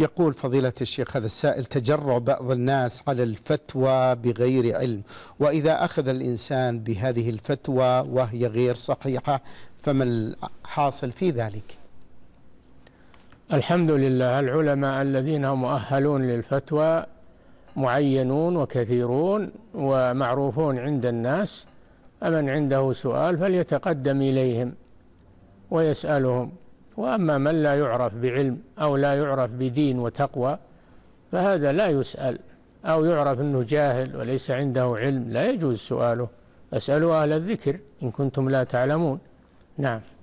يقول فضيلة الشيخ هذا السائل تجرع بعض الناس على الفتوى بغير علم وإذا أخذ الإنسان بهذه الفتوى وهي غير صحيحة فما الحاصل في ذلك الحمد لله العلماء الذين مؤهلون للفتوى معينون وكثيرون ومعروفون عند الناس فمن عنده سؤال فليتقدم إليهم ويسألهم وأما من لا يعرف بعلم أو لا يعرف بدين وتقوى فهذا لا يسأل أو يعرف أنه جاهل وليس عنده علم لا يجوز سؤاله أسألوا أهل الذكر إن كنتم لا تعلمون نعم